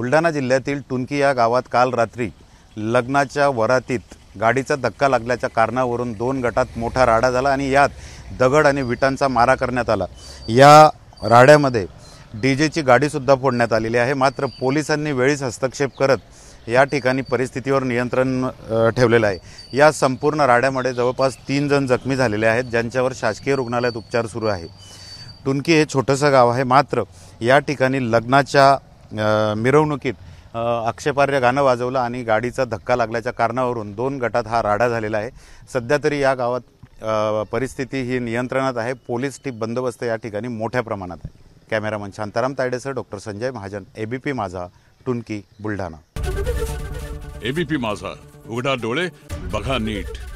बुलढाणा जिल्ह्यातील टुनकी या गावात काल रात्री लग्नाच्या वरातीत गाडीचा धक्का लागल्याच्या कारणावरून दोन गटात मोठा राडा झाला आणि यात दगड आणि विटांचा मारा करण्यात आला या राड्यामध्ये डी जेची गाडीसुद्धा फोडण्यात आलेली आहे मात्र पोलिसांनी वेळीच हस्तक्षेप करत या ठिकाणी परिस्थितीवर नियंत्रण ठेवलेलं आहे या संपूर्ण राड्यामध्ये जवळपास तीन जण जखमी झालेले आहेत ज्यांच्यावर शासकीय रुग्णालयात उपचार सुरू आहे टुनकी हे छोटंसं गाव आहे मात्र या ठिकाणी लग्नाच्या मिरवणुकीत आक्षेपार्ह गाणं वाजवलं आणि गाडीचा धक्का लागल्याच्या कारणावरून दोन गटात हा राडा झालेला आहे सध्या तरी या गावात परिस्थिती ही नियंत्रणात आहे पोलीस टीप बंदोबस्त या ठिकाणी मोठ्या प्रमाणात आहे कॅमेरामन शांताराम तायडेसह doctor Sanjay Mahajan ABP Majha Tunki Buldhana ABP माझा उघडा डोळे बघा नीट